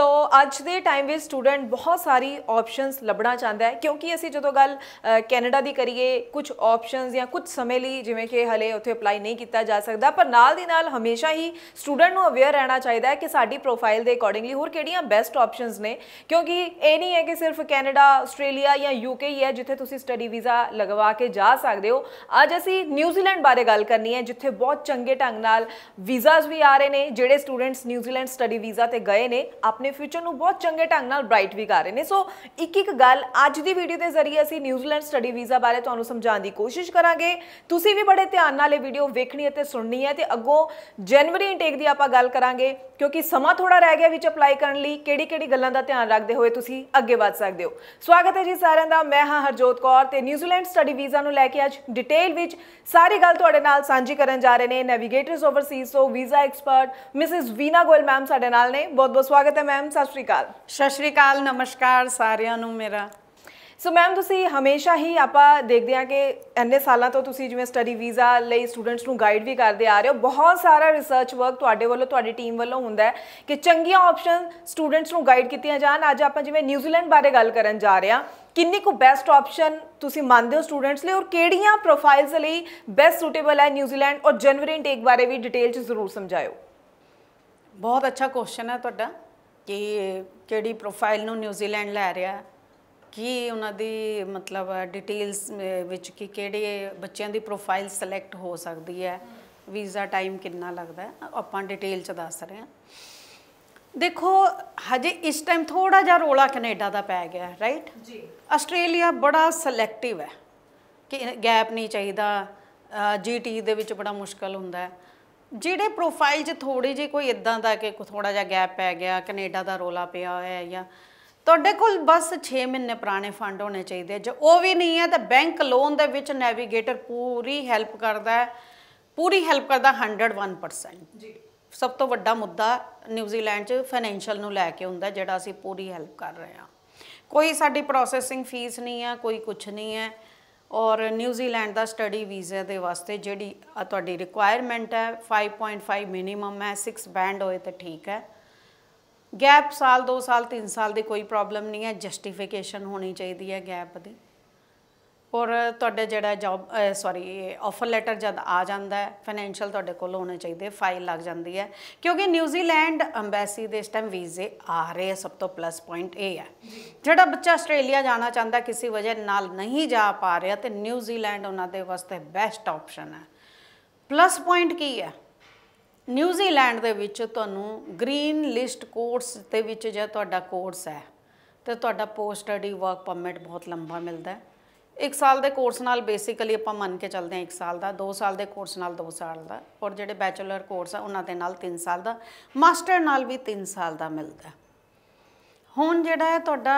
ਤੋ ਅੱਜ ਦੇ ਟਾਈਮ ਵਿੱਚ ਸਟੂਡੈਂਟ ਬਹੁਤ ਸਾਰੀ ਆਪਸ਼ਨਸ ਲੱਭਣਾ ਚਾਹੁੰਦਾ ਹੈ ਕਿਉਂਕਿ ਅਸੀਂ ਜਦੋਂ ਗੱਲ ਕੈਨੇਡਾ ਦੀ ਕਰੀਏ ਕੁਝ ਆਪਸ਼ਨਸ ਜਾਂ ਕੁਝ ਸਮੇਂ ਲਈ ਜਿਵੇਂ ਕਿ ਹਲੇ ਉੱਥੇ ਅਪਲਾਈ ਨਹੀਂ ਕੀਤਾ ਜਾ ਸਕਦਾ ਪਰ ਨਾਲ ਦੀ ਨਾਲ ਹਮੇਸ਼ਾ ਹੀ ਸਟੂਡੈਂਟ ਨੂੰ ਅਵੇਅਰ ਰਹਿਣਾ ਚਾਹੀਦਾ ਹੈ ਕਿ ਸਾਡੀ ਪ੍ਰੋਫਾਈਲ ਦੇ ਅਕੋਰਡਿੰਗਲੀ ਹੋਰ ਕਿਹੜੀਆਂ ਬੈਸਟ ਆਪਸ਼ਨਸ ਨੇ ਕਿਉਂਕਿ ਇਹ ਨਹੀਂ ਹੈ ਕਿ ਸਿਰਫ ਕੈਨੇਡਾ ਆਸਟ੍ਰੇਲੀਆ ਜਾਂ ਯੂਕੇ ਹੀ ਹੈ ਜਿੱਥੇ ਤੁਸੀਂ ਸਟੱਡੀ ਵੀਜ਼ਾ ਲਗਵਾ ਕੇ ਜਾ ਸਕਦੇ ਹੋ ਅੱਜ ਅਸੀਂ ਨਿਊਜ਼ੀਲੈਂਡ ਬਾਰੇ ਗੱਲ ਕਰਨੀ ਹੈ ਜਿੱਥੇ ਬਹੁਤ ਚੰਗੇ ਢੰਗ ਨਾਲ ਵੀਜ਼ਾਸ ਵੀ ਆ ਰਹੇ ਨੇ ਜਿਹੜੇ ਸਟੂਡੈਂਟਸ ਨਿਊਜ਼ੀਲੈਂਡ ਸਟੱਡੀ ਵੀਜ਼ਾ ਤੇ ਗਏ ਨੇ ਆਪਣੇ ਆਪਣੇ ਫਿਊਚਰ ਨੂੰ ਬਹੁਤ ਚੰਗੇ ਢੰਗ ਨਾਲ ਬ੍ਰਾਈਟ ਵੀ ਕਰ ਰਹੇ ਨੇ ਸੋ ਇੱਕ ਇੱਕ ਗੱਲ ਅੱਜ ਦੀ ਵੀਡੀਓ ਦੇ ਜ਼ਰੀਏ ਅਸੀਂ ਨਿਊਜ਼ੀਲੈਂਡ ਸਟੱਡੀ ਵੀਜ਼ਾ ਬਾਰੇ ਤੁਹਾਨੂੰ ਸਮਝਾਉਣ ਦੀ ਕੋਸ਼ਿਸ਼ ਕਰਾਂਗੇ ਤੁਸੀਂ ਵੀ ਬੜੇ ਧਿਆਨ ਨਾਲ ਇਹ ਵੀਡੀਓ ਵੇਖਣੀ ਅਤੇ ਸੁਣਨੀ ਹੈ ਤੇ ਅੱਗੋਂ ਜਨਵਰੀ ਇਨਟੇਕ ਦੀ ਆਪਾਂ ਗੱਲ ਕਰਾਂਗੇ ਕਿਉਂਕਿ ਸਮਾਂ ਥੋੜਾ ਰਹਿ ਗਿਆ ਵਿੱਚ ਅਪਲਾਈ ਕਰਨ ਲਈ ਕਿਹੜੀ ਕਿਹੜੀ ਗੱਲਾਂ ਦਾ ਧਿਆਨ ਰੱਖਦੇ ਹੋਏ ਤੁਸੀਂ ਅੱਗੇ ਵਧ ਸਕਦੇ ਹੋ ਸਵਾਗਤ ਹੈ ਜੀ ਸਾਰਿਆਂ ਦਾ ਮੈਂ ਹਾਂ ਹਰਜੋਤ ਕੌਰ ਤੇ ਨਿਊਜ਼ੀਲੈਂਡ ਸਟੱਡੀ ਵੀਜ਼ਾ ਨੂੰ ਲੈ ਕੇ ਅੱਜ ਡਿਟੇਲ ਵਿੱਚ ਸਾਰੀ ਗੱਲ ਤੁਹਾਡੇ ਨਾਲ ਸਾਂਝੀ ਕਰਨ ਜਾ ਰਹੇ ਨੇ navigators overseas so visa expert Mrs Veena Goyal ma'am ਸਾਡੇ ਨਾਲ ਨੇ ਬਹੁਤ ਬਹੁਤ ਸਵਾਗਤ ਹੈ ਮੈਮ ਮੈਮ ਸਤਿ ਸ਼੍ਰੀ ਅਕਾਲ ਸਤਿ ਸ਼੍ਰੀ ਅਕਾਲ ਨਮਸਕਾਰ ਸਾਰਿਆਂ ਨੂੰ ਮੇਰਾ ਸੋ ਮੈਮ ਤੁਸੀਂ ਹਮੇਸ਼ਾ ਹੀ ਆਪਾਂ ਦੇਖਦੇ ਆ ਕਿ ਐਨੇ ਸਾਲਾਂ ਤੋਂ ਤੁਸੀਂ ਜਿਵੇਂ ਸਟੱਡੀ ਵੀਜ਼ਾ ਲਈ ਸਟੂਡੈਂਟਸ ਨੂੰ ਗਾਈਡ ਵੀ ਕਰਦੇ ਆ ਰਹੇ ਹੋ ਬਹੁਤ ਸਾਰਾ ਰਿਸਰਚ ਵਰਕ ਤੁਹਾਡੇ ਵੱਲੋਂ ਤੁਹਾਡੀ ਟੀਮ ਵੱਲੋਂ ਹੁੰਦਾ ਹੈ ਕਿ ਚੰਗੀਆਂ ਆਪਸ਼ਨ ਸਟੂਡੈਂਟਸ ਨੂੰ ਗਾਈਡ ਕੀਤੀਆਂ ਜਾਣ ਅੱਜ ਆਪਾਂ ਜਿਵੇਂ ਨਿਊਜ਼ੀਲੈਂਡ ਬਾਰੇ ਗੱਲ ਕਰਨ ਜਾ ਰਹੇ ਆ ਕਿੰਨੀ ਕੁ ਬੈਸਟ ਆਪਸ਼ਨ ਤੁਸੀਂ ਮੰਨਦੇ ਹੋ ਸਟੂਡੈਂਟਸ ਲਈ ਔਰ ਕਿਹੜੀਆਂ ਪ੍ਰੋਫਾਈਲਸ ਲਈ ਬੈਸਟ ਸੂਟੇਬਲ ਹੈ ਨਿਊਜ਼ੀਲੈਂਡ ਔਰ ਜਨਵਰੀ ਇਨਟੇਕ ਬਾਰੇ ਵੀ ਡਿਟੇਲ ਚ ਜ਼ਰੂਰ ਸਮਝਾਇਓ ਬਹੁਤ ਅੱਛਾ ਕੁਐਸਚਨ ਹੈ ਤੁਹਾਡਾ ਕਿ ਕਿਹੜੀ ਪ੍ਰੋਫਾਈਲ ਨੂੰ ਨਿਊਜ਼ੀਲੈਂਡ ਲੈ ਰਿਹਾ ਕੀ ਉਹਨਾਂ ਦੀ ਮਤਲਬ ਡਿਟੇਲਸ ਵਿੱਚ ਕਿ ਕਿਹੜੇ ਬੱਚਿਆਂ ਦੀ ਪ੍ਰੋਫਾਈਲ ਸਿਲੈਕਟ ਹੋ ਸਕਦੀ ਹੈ ਵੀਜ਼ਾ ਟਾਈਮ ਕਿੰਨਾ ਲੱਗਦਾ ਹੈ ਆਪਾਂ ਡਿਟੇਲ ਚ ਦੱਸ ਰਹੇ ਹਾਂ ਦੇਖੋ ਹਜੇ ਇਸ ਟਾਈਮ ਥੋੜਾ ਜਿਹਾ ਰੋਲਾ ਕੈਨੇਡਾ ਦਾ ਪੈ ਗਿਆ ਰਾਈਟ ਜੀ ਆਸਟ੍ਰੇਲੀਆ ਬੜਾ ਸਿਲੈਕਟਿਵ ਹੈ ਕਿ ਗੈਪ ਨਹੀਂ ਚਾਹੀਦਾ ਜੀਟੀ ਦੇ ਵਿੱਚ ਬੜਾ ਮੁਸ਼ਕਲ ਹੁੰਦਾ ਹੈ ਜਿਹੜੇ ਪ੍ਰੋਫਾਈਲ 'ਚ ਥੋੜੀ ਜਿਹੀ ਕੋਈ ਇਦਾਂ ਦਾ ਕਿ ਥੋੜਾ ਜਿਹਾ ਗੈਪ ਪੈ ਗਿਆ ਕੈਨੇਡਾ ਦਾ ਰੋਲਾ ਪਿਆ ਹੋਇਆ ਹੈ ਜਾਂ ਤੁਹਾਡੇ ਕੋਲ ਬਸ 6 ਮਹੀਨੇ ਪੁਰਾਣੇ ਫੰਡ ਹੋਣੇ ਚਾਹੀਦੇ ਜੇ ਉਹ ਵੀ ਨਹੀਂ ਹੈ ਤਾਂ ਬੈਂਕ ਲੋਨ ਦੇ ਵਿੱਚ ਨੈਵੀਗੇਟਰ ਪੂਰੀ ਹੈਲਪ ਕਰਦਾ ਹੈ ਪੂਰੀ ਹੈਲਪ ਕਰਦਾ 101% ਜੀ ਸਭ ਤੋਂ ਵੱਡਾ ਮੁੱਦਾ ਨਿਊਜ਼ੀਲੈਂਡ 'ਚ ਫਾਈਨੈਂਸ਼ੀਅਲ ਨੂੰ ਲੈ ਕੇ ਹੁੰਦਾ ਜਿਹੜਾ ਅਸੀਂ ਪੂਰੀ ਹੈਲਪ ਕਰ ਰਹੇ ਹਾਂ ਕੋਈ ਸਾਡੀ ਪ੍ਰੋਸੈਸਿੰਗ ਫੀਸ ਨਹੀਂ ਆ ਕੋਈ ਕੁਝ ਨਹੀਂ ਹੈ ਔਰ ਨਿਊਜ਼ੀਲੈਂਡ ਦਾ ਸਟੱਡੀ ਵੀਜ਼ਾ ਦੇ ਵਾਸਤੇ ਜਿਹੜੀ ਤੁਹਾਡੀ ਰਿਕੁਆਇਰਮੈਂਟ ਹੈ 5.5 ਮਿਨੀਮਮ ਹੈ 6 ਬੈਂਡ ਹੋਏ ਤਾਂ ਠੀਕ ਹੈ ਗੈਪ ਸਾਲ 2 ਸਾਲ 3 ਸਾਲ ਦੀ ਕੋਈ ਪ੍ਰੋਬਲਮ ਨਹੀਂ ਹੈ ਜਸਟੀਫਿਕੇਸ਼ਨ ਹੋਣੀ ਚਾਹੀਦੀ ਹੈ ਗੈਪ ਦੀ ਔਰ ਤੁਹਾਡੇ ਜਿਹੜਾ ਜੌਬ ਸੌਰੀ ਆਫਰ ਲੈਟਰ ਜਦ ਆ ਜਾਂਦਾ ਹੈ ਫਾਈਨੈਂਸ਼ੀਅਲ ਤੁਹਾਡੇ ਕੋਲ ਹੋਣੇ ਚਾਹੀਦੇ ਫਾਈਲ ਲੱਗ ਜਾਂਦੀ ਹੈ ਕਿਉਂਕਿ ਨਿਊਜ਼ੀਲੈਂਡ ਐਮਬੈਸੀ ਦੇ ਇਸ ਟਾਈਮ ਵੀਜ਼ੇ ਆ ਰਹੇ ਸਭ ਤੋਂ ਪਲੱਸ ਪੁਆਇੰਟ ਇਹ ਹੈ ਜਿਹੜਾ ਬੱਚਾ ਆਸਟ੍ਰੇਲੀਆ ਜਾਣਾ ਚਾਹੁੰਦਾ ਕਿਸੇ ਵਜ੍ਹਾ ਨਾਲ ਨਹੀਂ ਜਾ ਪਾ ਰਿਹਾ ਤੇ ਨਿਊਜ਼ੀਲੈਂਡ ਉਹਨਾਂ ਦੇ ਵਾਸਤੇ ਬੈਸਟ ਆਪਸ਼ਨ ਹੈ ਪਲੱਸ ਪੁਆਇੰਟ ਕੀ ਹੈ ਨਿਊਜ਼ੀਲੈਂਡ ਦੇ ਵਿੱਚ ਤੁਹਾਨੂੰ ਗ੍ਰੀਨ ਲਿਸਟ ਕੋਰਸ ਦੇ ਵਿੱਚ ਜੇ ਤੁਹਾਡਾ ਕੋਰਸ ਹੈ ਤੇ ਤੁਹਾਡਾ ਪੋਸਟ ਸਟੱਡੀ ਵਰਕ ਪਰਮਿਟ ਬਹੁਤ ਲੰਬਾ ਮਿਲਦਾ ਹੈ 1 ਸਾਲ ਦੇ ਕੋਰਸ ਨਾਲ ਬੇਸਿਕਲੀ ਆਪਾਂ ਮੰਨ ਕੇ ਚੱਲਦੇ ਹਾਂ 1 ਸਾਲ ਦਾ 2 ਸਾਲ ਦੇ ਕੋਰਸ ਨਾਲ 2 ਸਾਲ ਦਾ ਔਰ ਜਿਹੜੇ ਬੈਚਲਰ ਕੋਰਸ ਆ ਉਹਨਾਂ ਦੇ ਨਾਲ 3 ਸਾਲ ਦਾ ਮਾਸਟਰ ਨਾਲ ਵੀ 3 ਸਾਲ ਦਾ ਮਿਲਦਾ ਹੁਣ ਜਿਹੜਾ ਤੁਹਾਡਾ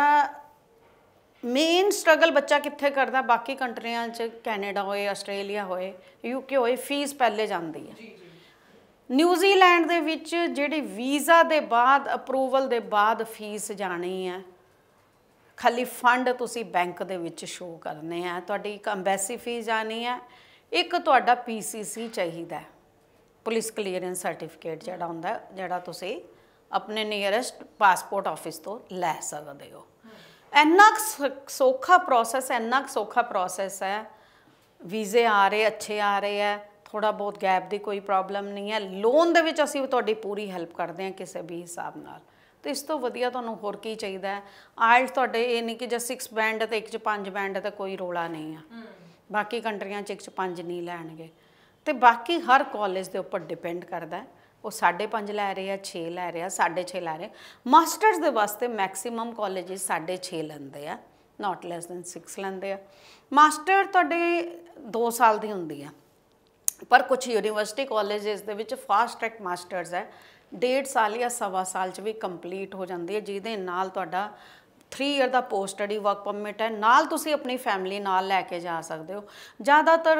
ਮੇਨ ਸਟਰਗਲ ਬੱਚਾ ਕਿੱਥੇ ਕਰਦਾ ਬਾਕੀ ਕੰਟਰੀਆਂ 'ਚ ਕੈਨੇਡਾ ਹੋਏ ਆਸਟ੍ਰੇਲੀਆ ਹੋਏ ਯੂਕੇ ਹੋਏ ਫੀਸ ਪਹਿਲੇ ਜਾਂਦੀ ਹੈ ਨਿਊਜ਼ੀਲੈਂਡ ਦੇ ਵਿੱਚ ਜਿਹੜੀ ਵੀਜ਼ਾ ਦੇ ਬਾਅਦ ਅਪਰੂਵਲ ਦੇ ਬਾਅਦ ਫੀਸ ਜਾਣੀ ਹੈ ਖਾਲੀ ਫੰਡ ਤੁਸੀਂ ਬੈਂਕ ਦੇ ਵਿੱਚ ਸ਼ੋਅ ਕਰਨੇ ਆ ਤੁਹਾਡੀ ਇੱਕ ਐਮਬੈਸੀ ਫੀ ਜਾਣੀ ਆ ਇੱਕ ਤੁਹਾਡਾ ਪੀਸੀਸੀ ਚਾਹੀਦਾ ਪੁਲਿਸ ਕਲੀਅਰੈਂਸ ਸਰਟੀਫਿਕੇਟ ਜਿਹੜਾ ਹੁੰਦਾ ਜਿਹੜਾ ਤੁਸੀਂ ਆਪਣੇ ਨੀਅਰੈਸਟ ਪਾਸਪੋਰਟ ਆਫਿਸ ਤੋਂ ਲੈ ਸਕਦੇ ਹੋ ਇੰਨਾ ਸੌਖਾ ਪ੍ਰੋਸੈਸ ਇੰਨਾ ਸੌਖਾ ਪ੍ਰੋਸੈਸ ਹੈ ਵੀਜ਼ੇ ਆ ਰਹੇ ਅੱਛੇ ਆ ਰਹੇ ਆ ਥੋੜਾ ਬਹੁਤ ਗੈਪ ਦੀ ਕੋਈ ਪ੍ਰੋਬਲਮ ਨਹੀਂ ਹੈ ਲੋਨ ਦੇ ਵਿੱਚ ਅਸੀਂ ਤੁਹਾਡੀ ਪੂਰੀ ਹੈਲਪ ਕਰਦੇ ਹਾਂ ਕਿਸੇ ਵੀ ਹਿਸਾਬ ਨਾਲ ਤੇ ਇਸ ਤੋਂ ਵਧੀਆ ਤੁਹਾਨੂੰ ਹੋਰ ਕੀ ਚਾਹੀਦਾ ਹੈ ਆਇਲਸ ਤੁਹਾਡੇ ਇਹ ਨਹੀਂ ਕਿ ਜੇ 6 ਬੈਂਡ ਤੇ ਇੱਕ ਚ 5 ਬੈਂਡ ਤੇ ਕੋਈ ਰੋਲਾ ਨਹੀਂ ਆ ਬਾਕੀ ਕੰਟਰੀਆਂ ਚ ਇੱਕ ਚ 5 ਨਹੀਂ ਲੈਣਗੇ ਤੇ ਬਾਕੀ ਹਰ ਕਾਲਜ ਦੇ ਉੱਪਰ ਡਿਪੈਂਡ ਕਰਦਾ ਉਹ 5.5 ਲੈ ਰਹੇ ਆ 6 ਲੈ ਰਹੇ ਆ 6.5 ਲੈ ਰਹੇ ਮਾਸਟਰਸ ਦੇ ਵਾਸਤੇ ਮੈਕਸਿਮਮ ਕਾਲਜਸ 6.5 ਲੈਂਦੇ ਆ ਨਾਟ ਲੈਸ ਦਨ 6 ਲੈਂਦੇ ਆ ਮਾਸਟਰ ਤੁਹਾਡੇ 2 ਸਾਲ ਦੀ ਹੁੰਦੀ ਆ ਪਰ ਕੁਝ ਯੂਨੀਵਰਸਿਟੀ ਕਾਲਜਸ ਦੇ ਵਿੱਚ ਫਾਸਟ ਟ੍ਰੈਕ ਮਾਸਟਰਸ ਹੈ ਡੇਢ ਸਾਲ ਜਾਂ ਸਵਾ ਸਾਲ ਚ ਵੀ ਕੰਪਲੀਟ ਹੋ ਜਾਂਦੀ ਹੈ ਜਿਹਦੇ ਨਾਲ ਤੁਹਾਡਾ 3 ਇਅਰ ਦਾ ਪੋਸਟ ਸਟੱਡੀ ਵਰਕ ਪਰਮਿਟ ਹੈ ਨਾਲ ਤੁਸੀਂ ਆਪਣੀ ਫੈਮਿਲੀ ਨਾਲ ਲੈ ਕੇ ਜਾ ਸਕਦੇ ਹੋ ਜ਼ਿਆਦਾਤਰ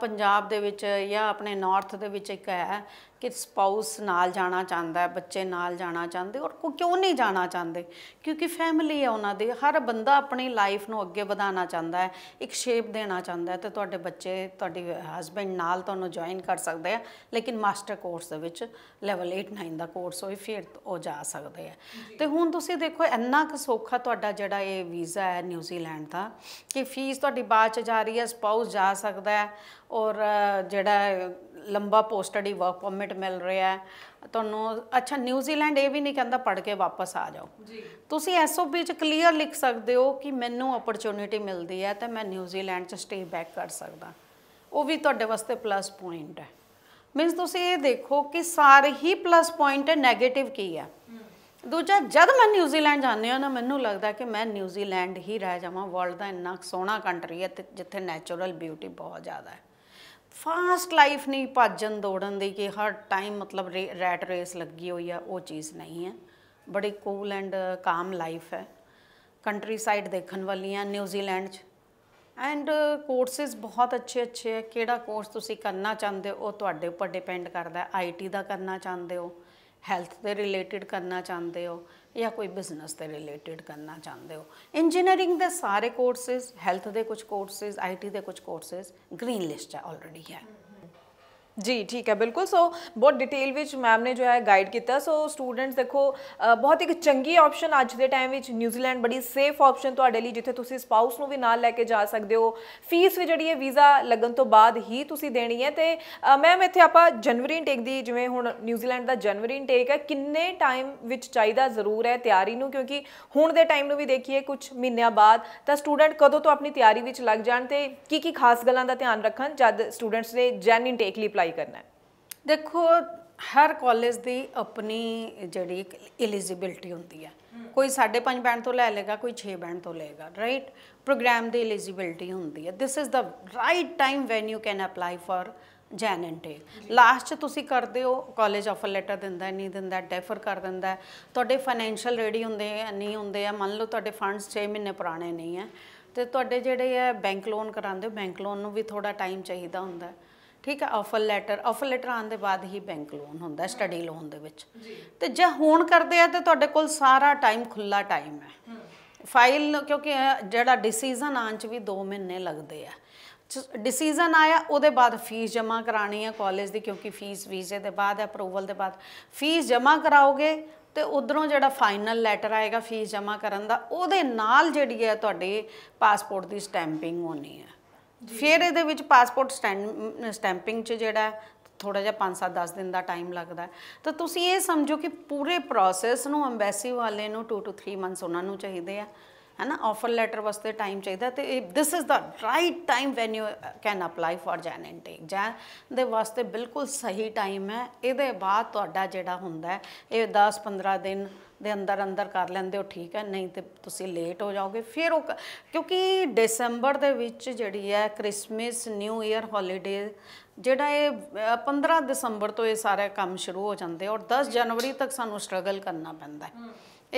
ਪੰਜਾਬ ਦੇ ਵਿੱਚ ਜਾਂ ਆਪਣੇ ਨਾਰਥ ਦੇ ਵਿੱਚ ਇੱਕ ਹੈ ਕਿ ਸਪਾਊਸ ਨਾਲ ਜਾਣਾ ਚਾਹੁੰਦਾ ਹੈ ਬੱਚੇ ਨਾਲ ਜਾਣਾ ਚਾਹੁੰਦੇ ਔਰ ਕਿਉਂ ਨਹੀਂ ਜਾਣਾ ਚਾਹੁੰਦੇ ਕਿਉਂਕਿ ਫੈਮਿਲੀ ਹੈ ਉਹਨਾਂ ਦੀ ਹਰ ਬੰਦਾ ਆਪਣੀ ਲਾਈਫ ਨੂੰ ਅੱਗੇ ਵਧਾਉਣਾ ਚਾਹੁੰਦਾ ਹੈ ਇੱਕ ਸ਼ੇਪ ਦੇਣਾ ਚਾਹੁੰਦਾ ਹੈ ਤੇ ਤੁਹਾਡੇ ਬੱਚੇ ਤੁਹਾਡੇ ਹਸਬੰਡ ਨਾਲ ਤੁਹਾਨੂੰ ਜੁਆਇਨ ਕਰ ਸਕਦੇ ਆ ਲੇਕਿਨ ਮਾਸਟਰ ਕੋਰਸ ਦੇ ਵਿੱਚ ਲੈਵਲ 8 9 ਦਾ ਕੋਰਸ ਹੋਏ ਫਿਰ ਉਹ ਜਾ ਸਕਦੇ ਆ ਤੇ ਹੁਣ ਤੁਸੀਂ ਦੇਖੋ ਇੰਨਾ ਕੁ ਸੌਖਾ ਤੁਹਾਡਾ ਜਿਹੜਾ ਇਹ ਵੀਜ਼ਾ ਹੈ ਨਿਊਜ਼ੀਲੈਂਡ ਦਾ ਕਿ ਫੀਸ ਤੁਹਾਡੀ ਬਾਅਦ ਚ ਜਾ ਰਹੀ ਹੈ ਸਪਾਊਸ ਜਾ ਸਕਦਾ ਹੈ ਔਰ ਜਿਹੜਾ ਲੰਬਾ ਪੋਸਟ ਸਟੱਡੀ ਵਰਕ ਪਰਮਿਟ ਮਿਲ ਰਿਹਾ ਹੈ ਤੁਹਾਨੂੰ ਅੱਛਾ ਨਿਊਜ਼ੀਲੈਂਡ ਇਹ ਵੀ ਨਹੀਂ ਕਹਿੰਦਾ ਪੜ ਕੇ ਵਾਪਸ ਆ ਜਾਓ ਜੀ ਤੁਸੀਂ ਐਸਓਪੀ ਚ ਕਲੀਅਰ ਲਿਖ ਸਕਦੇ ਹੋ ਕਿ ਮੈਨੂੰ ਓਪਰਚ्युनिटी ਮਿਲਦੀ ਹੈ ਤਾਂ ਮੈਂ ਨਿਊਜ਼ੀਲੈਂਡ ਚ ਸਟੇ ਬੈਕ ਕਰ ਸਕਦਾ ਉਹ ਵੀ ਤੁਹਾਡੇ ਵਾਸਤੇ ਪਲੱਸ ਪੁਆਇੰਟ ਹੈ ਮੀਨਸ ਤੁਸੀਂ ਇਹ ਦੇਖੋ ਕਿ ਸਾਰੇ ਹੀ ਪਲੱਸ ਪੁਆਇੰਟ ਹੈ 네ਗੇਟਿਵ ਕੀ ਹੈ ਦੂਜਾ ਜਦ ਮੈਂ ਨਿਊਜ਼ੀਲੈਂਡ ਜਾਂਦੇ ਹਾਂ ਨਾ ਮੈਨੂੰ ਲੱਗਦਾ ਕਿ ਮੈਂ ਨਿਊਜ਼ੀਲੈਂਡ ਹੀ ਰਹਿ ਜਾਵਾਂ ਵਰਲਡ ਦਾ ਇੰਨਾ ਸੋਹਣਾ ਕੰਟਰੀ ਹੈ ਜਿੱਥੇ ਨੇਚਰਲ ਬਿਊਟੀ ਬਹੁਤ ਜ਼ਿਆਦਾ ਹੈ ਫਾਸਟ ਲਾਈਫ ਨਹੀਂ ਭੱਜਣ ਦੌੜਨ ਦੀ ਕਿ ਹਰ ਟਾਈਮ ਮਤਲਬ ਰੈਟ ਰੇਸ ਲੱਗੀ ਹੋਈ ਆ ਉਹ ਚੀਜ਼ ਨਹੀਂ ਹੈ ਬੜੀ ਕੂਲ ਐਂਡ ਕਾਮ ਲਾਈਫ ਹੈ ਕੰਟਰੀ ਸਾਈਡ ਦੇਖਣ ਵਾਲੀਆਂ ਨਿਊਜ਼ੀਲੈਂਡ 'ਚ ਐਂਡ ਕੋਰਸਸ ਬਹੁਤ ਅੱਛੇ ਅੱਛੇ ਹੈ ਕਿਹੜਾ ਕੋਰਸ ਤੁਸੀਂ ਕਰਨਾ ਚਾਹੁੰਦੇ ਹੋ ਉਹ ਤੁਹਾਡੇ ਉੱਪਰ ਡਿਪੈਂਡ ਕਰਦਾ ਹੈ ਆਈਟੀ ਦਾ ਕਰਨਾ ਚਾਹੁੰਦੇ ਹੋ ਹੈਲਥ ਦੇ ਰਿਲੇਟਡ ਕਰਨਾ ਚਾਹੁੰਦੇ ਹੋ ਜਾਂ ਕੋਈ ਬਿਜ਼ਨਸ ਦੇ ਰਿਲੇਟਡ ਕਰਨਾ ਚਾਹੁੰਦੇ ਹੋ ਇੰਜੀਨੀਅਰਿੰਗ ਦੇ ਸਾਰੇ ਕੋਰਸਸ ਹੈਲਥ ਦੇ ਕੁਝ ਕੋਰਸਸ ਆਈਟੀ ਦੇ ਕੁਝ ਕੋਰਸਸ ਗ੍ਰੀਨ ਲਿਸਟ ਹੈ ਆਲਰੇਡੀ ਹੈ ਜੀ ਠੀਕ ਹੈ ਬਿਲਕੁਲ ਸੋ ਬਹੁਤ ਡਿਟੇਲ ਵਿੱਚ ਮੈਮ ਨੇ ਜੋ ਹੈ ਗਾਈਡ ਕੀਤਾ ਸੋ ਸਟੂਡੈਂਟਸ ਦੇਖੋ ਬਹੁਤ ਇੱਕ ਚੰਗੀ ਆਪਸ਼ਨ ਅੱਜ ਦੇ ਟਾਈਮ ਵਿੱਚ ਨਿਊਜ਼ੀਲੈਂਡ ਬੜੀ ਸੇਫ ਆਪਸ਼ਨ ਤੁਹਾਡੇ ਲਈ ਜਿੱਥੇ ਤੁਸੀਂ ਸਪਾਊਸ ਨੂੰ ਵੀ ਨਾਲ ਲੈ ਕੇ ਜਾ ਸਕਦੇ ਹੋ ਫੀਸ ਵੀ ਜਿਹੜੀ ਹੈ ਵੀਜ਼ਾ ਲੱਗਣ ਤੋਂ ਬਾਅਦ ਹੀ ਤੁਸੀਂ ਦੇਣੀ ਹੈ ਤੇ ਮੈਮ ਇੱਥੇ ਆਪਾਂ ਜਨਵਰੀ ਇਨਟੇਕ ਦੀ ਜਿਵੇਂ ਹੁਣ ਨਿਊਜ਼ੀਲੈਂਡ ਦਾ ਜਨਵਰੀ ਇਨਟੇਕ ਹੈ ਕਿੰਨੇ ਟਾਈਮ ਵਿੱਚ ਚਾਹੀਦਾ ਜ਼ਰੂਰ ਹੈ ਤਿਆਰੀ ਨੂੰ ਕਿਉਂਕਿ ਹੁਣ ਦੇ ਟਾਈਮ ਨੂੰ ਵੀ ਦੇਖੀਏ ਕੁਝ ਮਹੀਨਿਆਂ ਬਾਅਦ ਤਾਂ ਸਟੂਡੈਂਟ ਕਦੋਂ ਤੋਂ ਆਪਣੀ ਤਿਆਰੀ ਵਿੱਚ ਲੱਗ ਜਾਣ ਤੇ ਕੀ ਕੀ ਖਾਸ ਗੱਲਾਂ ਦਾ ਧਿਆਨ ਰੱਖਣ ਜਦ ਸਟੂਡੈਂਟਸ ਨੇ ਜਨ ਇਨਟੇਕ ਲਈ ਅਪਲਾਈ ਅਪਲਾਈ ਕਰਨਾ ਹੈ ਦੇਖੋ ਹਰ ਕਾਲਜ ਦੀ ਆਪਣੀ ਜਿਹੜੀ ਐਲੀਜੀਬਿਲਟੀ ਹੁੰਦੀ ਹੈ ਕੋਈ 5.5 ਬੈਂਡ ਤੋਂ ਲੈ ਲੇਗਾ ਕੋਈ 6 ਬੈਂਡ ਤੋਂ ਲਏਗਾ ਰਾਈਟ ਪ੍ਰੋਗਰਾਮ ਦੀ ਐਲੀਜੀਬਿਲਟੀ ਹੁੰਦੀ ਹੈ this is the right time when you can apply for Jan and last ਚ ਤੁਸੀਂ ਕਰਦੇ ਹੋ ਕਾਲਜ ਆਫਰ ਲੈਟਰ ਦਿੰਦਾ ਨਹੀਂ ਦਿੰਦਾ ਡੈਫਰ ਕਰ ਦਿੰਦਾ ਤੁਹਾਡੇ ਫਾਈਨੈਂਸ਼ੀਅਲ ਰੈਡੀ ਹੁੰਦੇ ਨਹੀਂ ਹੁੰਦੇ ਆ ਮੰਨ ਲਓ ਤੁਹਾਡੇ ਫੰਡਸ 6 ਮਹੀਨੇ ਪੁਰਾਣੇ ਨਹੀਂ ਹੈ ਤੇ ਤੁਹਾਡੇ ਜਿਹੜੇ ਆ ਬੈਂਕ ਲੋਨ ਕਰਾਉਂਦੇ ਹੋ ਬੈਂਕ ਲੋਨ ਨੂੰ ਵੀ ਥੋੜਾ ਟਾਈਮ ਚਾਹੀਦਾ ਹੁੰਦਾ ਹੈ ਠੀਕ ਹੈ ਆਫਰ ਲੈਟਰ ਆਫਰ ਲੈਟਰ ਆਉਣ ਦੇ ਬਾਅਦ ਹੀ ਬੈਂਕ ਲੋਨ ਹੁੰਦਾ ਸਟੱਡੀ ਲੋਨ ਦੇ ਵਿੱਚ ਤੇ ਜੇ ਹੁਣ ਕਰਦੇ ਆ ਤੇ ਤੁਹਾਡੇ ਕੋਲ ਸਾਰਾ ਟਾਈਮ ਖੁੱਲਾ ਟਾਈਮ ਹੈ ਫਾਈਲ ਕਿਉਂਕਿ ਜਿਹੜਾ ਡਿਸੀਜਨ ਆਉਣ ਚ ਵੀ 2 ਮਹੀਨੇ ਲੱਗਦੇ ਆ ਡਿਸੀਜਨ ਆਇਆ ਉਹਦੇ ਬਾਅਦ ਫੀਸ ਜਮ੍ਹਾਂ ਕਰਾਣੀ ਹੈ ਕਾਲਜ ਦੀ ਕਿਉਂਕਿ ਫੀਸ ਵੀਜ਼ੇ ਦੇ ਬਾਅਦ ਅਪਰੂਵਲ ਦੇ ਬਾਅਦ ਫੀਸ ਜਮ੍ਹਾਂ ਕਰਾਓਗੇ ਤੇ ਉਧਰੋਂ ਜਿਹੜਾ ਫਾਈਨਲ ਲੈਟਰ ਆਏਗਾ ਫੀਸ ਜਮ੍ਹਾਂ ਕਰਨ ਦਾ ਉਹਦੇ ਨਾਲ ਜਿਹੜੀ ਹੈ ਤੁਹਾਡੇ ਪਾਸਪੋਰਟ ਦੀ ਸਟੈਂਪਿੰਗ ਹੋਣੀ ਹੈ ਫਿਰ ਇਹਦੇ ਵਿੱਚ ਪਾਸਪੋਰਟ ਸਟੈਂਪਿੰਗ 'ਚ ਜਿਹੜਾ ਥੋੜਾ ਜਿਹਾ 5-7-10 ਦਿਨ ਦਾ ਟਾਈਮ ਲੱਗਦਾ ਤਾਂ ਤੁਸੀਂ ਇਹ ਸਮਝੋ ਕਿ ਪੂਰੇ ਪ੍ਰੋਸੈਸ ਨੂੰ ਐਮਬੈਸੀ ਵਾਲੇ ਨੂੰ 2 ਤੋਂ 3 ਮੰਥਸ ਉਹਨਾਂ ਨੂੰ ਚਾਹੀਦੇ ਆ ਹੈ ਨਾ ਆਫਰ ਲੈਟਰ ਵਾਸਤੇ ਟਾਈਮ ਚਾਹੀਦਾ ਤੇ this is the right time when you can apply for Jan intake Jan ਦੇ ਵਾਸਤੇ ਬਿਲਕੁਲ ਸਹੀ ਟਾਈਮ ਹੈ ਇਹਦੇ ਬਾਅਦ ਤੁਹਾਡਾ ਜਿਹੜਾ ਹੁੰਦਾ ਇਹ 10 15 ਦਿਨ ਦੇ ਅੰਦਰ ਅੰਦਰ ਕਰ ਲੈਂਦੇ ਹੋ ਠੀਕ ਹੈ ਨਹੀਂ ਤੇ ਤੁਸੀਂ ਲੇਟ ਹੋ ਜਾਓਗੇ ਫਿਰ ਉਹ ਕਿਉਂਕਿ ਦਸੰਬਰ ਦੇ ਵਿੱਚ ਜਿਹੜੀ ਹੈ 크리스마ਸ ਨਿਊ ਇਅਰ ਹੌਲੀਡੇ ਜਿਹੜਾ ਇਹ 15 ਦਸੰਬਰ ਤੋਂ ਇਹ ਸਾਰੇ ਕੰਮ ਸ਼ੁਰੂ ਹੋ ਜਾਂਦੇ ਔਰ 10 ਜਨਵਰੀ ਤੱਕ ਸਾਨੂੰ ਸਟਰਗਲ ਕਰਨਾ ਪੈਂਦਾ ਹੈ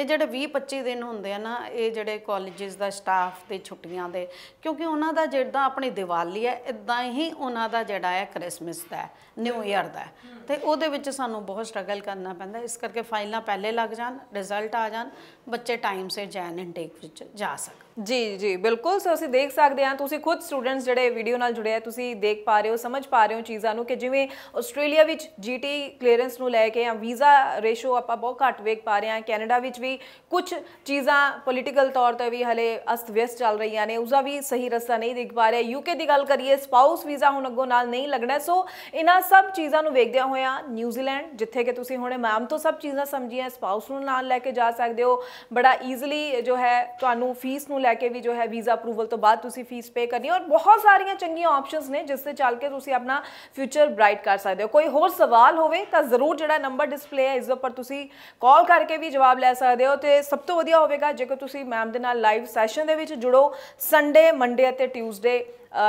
ਇਹ ਜਿਹੜੇ 20 25 ਦਿਨ ਹੁੰਦੇ ਆ ਨਾ ਇਹ ਜਿਹੜੇ ਕਾਲਜਸ ਦਾ ਸਟਾਫ ਤੇ ਛੁੱਟੀਆਂ ਦੇ ਕਿਉਂਕਿ ਉਹਨਾਂ ਦਾ ਜਿਹੜਾ ਆਪਣੀ ਦੀਵਾਲੀ ਹੈ ਇਦਾਂ ਹੀ ਉਹਨਾਂ ਦਾ ਜਿਹੜਾ ਹੈ 크리스마ਸ ਦਾ ਨਿਊ ਇਅਰ ਦਾ ਤੇ ਉਹਦੇ ਵਿੱਚ ਸਾਨੂੰ ਬਹੁਤ ਸਟਰਗਲ ਕਰਨਾ ਪੈਂਦਾ ਇਸ ਕਰਕੇ ਫਾਈਲਾਂ ਪਹਿਲੇ ਲੱਗ ਜਾਣ ਰਿਜ਼ਲਟ ਆ ਜਾਣ ਬੱਚੇ ਟਾਈਮ ਸੇ ਜੈਨ ਇਨਟੇਕ ਵਿੱਚ ਜਾ ਸਕਣ ਜੀ ਜੀ ਬਿਲਕੁਲ ਸੋ ਅਸੀਂ ਦੇਖ ਸਕਦੇ ਹਾਂ ਤੁਸੀਂ ਖੁਦ ਸਟੂਡੈਂਟਸ ਜਿਹੜੇ ਵੀਡੀਓ ਨਾਲ ਜੁੜੇ ਆ ਤੁਸੀਂ ਦੇਖ ਪਾ ਰਹੇ ਹੋ ਸਮਝ ਪਾ ਰਹੇ ਹੋ ਚੀਜ਼ਾਂ ਨੂੰ ਕਿ ਜਿਵੇਂ ਆਸਟ੍ਰੇਲੀਆ ਵਿੱਚ ਜੀਟੀ ਕਲੀਅਰੈਂਸ ਨੂੰ ਲੈ ਕੇ ਆ ਵੀਜ਼ਾ ਰੇਸ਼ੋ ਆਪਾਂ ਬਹੁਤ ਘੱਟ ਵੇਖ ਪਾ ਰਹੇ ਹਾਂ ਕੈਨੇਡਾ ਵਿੱਚ ਵੀ ਕੁਝ ਚੀਜ਼ਾਂ ਪੋਲੀਟੀਕਲ ਤੌਰ ਤੇ ਵੀ ਹਲੇ ਅਸਤ-ਵਿਅਸਤ ਚੱਲ ਰਹੀਆਂ ਨੇ ਉਸਾ ਵੀ ਸਹੀ ਰਸਤਾ ਨਹੀਂ ਦਿਖ ਪਾ ਰਿਹਾ ਯੂਕੇ ਦੀ ਗੱਲ ਕਰੀਏ ਸਪਾਊਸ ਵੀਜ਼ਾ ਹੁਣ ਅੱਗੋਂ ਨਾਲ ਨਹੀਂ ਲੱਗਣਾ ਸੋ ਇਹਨਾਂ ਸਭ ਚੀਜ਼ਾਂ ਨੂੰ ਵੇਖਦਿਆਂ ਹੋਇਆਂ ਨਿਊਜ਼ੀਲੈਂਡ ਜਿੱਥੇ ਕਿ ਤੁਸੀਂ ਹੁਣੇ ਮੈਮ ਤੋਂ ਸਭ ਚੀਜ਼ਾਂ ਸਮਝੀਆਂ ਸਪਾਊਸ ਨੂੰ ਨਾਲ ਲੈ ਕੇ ਜਾ ਸਕਦੇ ਹੋ ਬੜਾ ਈਜ਼ੀਲੀ ਜੋ ਹੈ ਤੁਹਾਨੂੰ ਫੀਸ ਨੂੰ ਲੈ ਕੇ ਵੀ ਜੋ ਹੈ ਵੀਜ਼ਾ ਅਪਰੂਵਲ ਤੋਂ ਬਾਅਦ ਤੁਸੀਂ ਫੀਸ ਪੇ ਕਰਨੀ ਹੈ ਔਰ ਬਹੁਤ ਸਾਰੀਆਂ ਚੰਗੀਆਂ ਆਪਸ਼ਨਸ ਨੇ ਜਿਸ ਤੇ ਚੱਲ ਕੇ ਤੁਸੀਂ ਆਪਣਾ ਫਿਊਚਰ ਬ੍ਰਾਈਟ ਕਰ ਸਕਦੇ ਹੋ ਕੋਈ ਹੋਰ ਸਵਾਲ ਹੋਵੇ ਤਾਂ ਜ਼ਰੂਰ ਜਿਹੜਾ ਨੰਬਰ ਡਿਸਪਲੇ ਹੈ ਇਸ ਉੱਪਰ ਤੁਸੀਂ ਕਾਲ ਕਰਕੇ ਵੀ ਜਵਾਬ ਲੈ ਸਕਦੇ ਹੋ ਤੇ ਸਭ ਤੋਂ ਵਧੀਆ ਹੋਵੇਗਾ ਜੇਕਰ ਤੁਸੀਂ ਮੈਮ ਦੇ ਨਾਲ ਲਾਈਵ ਸੈਸ਼ਨ ਦੇ ਵਿੱਚ ਜੁੜੋ ਸੰਡੇ ਮੰਡੇ ਅਤੇ ਟਿਊਜ਼ਡੇ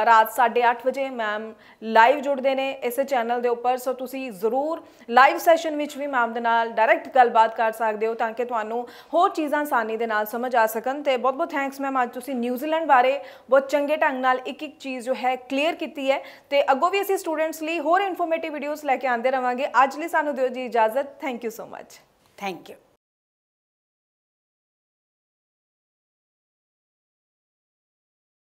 ਰਾਤ 8:30 ਵਜੇ ਮੈਮ ਲਾਈਵ ਜੁੜਦੇ ਨੇ ਇਸੇ ਚੈਨਲ ਦੇ ਉੱਪਰ ਸੋ ਤੁਸੀਂ ਜ਼ਰੂਰ ਲਾਈਵ ਸੈਸ਼ਨ ਵਿੱਚ ਵੀ ਮੈਮ ਦੇ ਨਾਲ ਡਾਇਰੈਕਟ ਗੱਲਬਾਤ ਕਰ ਸਕਦੇ ਹੋ ਤਾਂ ਕਿ ਤੁਹਾਨੂੰ ਹੋਰ ਚੀਜ਼ਾਂ ਆਸਾਨੀ ਦੇ ਨਾਲ ਸਮਝ ਆ ਸਕਣ ਤੇ ਬਹੁਤ ਬਹੁਤ ਥੈਂਕਸ ਮੈਮ ਅੱਜ ਤੁਸੀਂ ਨਿਊਜ਼ੀਲੈਂਡ ਬਾਰੇ ਬਹੁਤ ਚੰਗੇ ਢੰਗ ਨਾਲ ਇੱਕ ਇੱਕ ਚੀਜ਼ ਜੋ ਹੈ ਕਲੀਅਰ ਕੀਤੀ ਹੈ ਤੇ ਅੱਗੋਂ ਵੀ ਅਸੀਂ ਸਟੂਡੈਂਟਸ ਲਈ ਹੋਰ ਇਨਫੋਰਮੇਟਿਵ ਵੀਡੀਓਜ਼ ਲੈ ਕੇ ਆਂਦੇ ਰਵਾਂਗੇ ਅੱਜ ਲਈ ਸਾਨੂੰ ਦਿਓ ਜੀ ਇਜਾਜ਼ਤ thank you so much thank you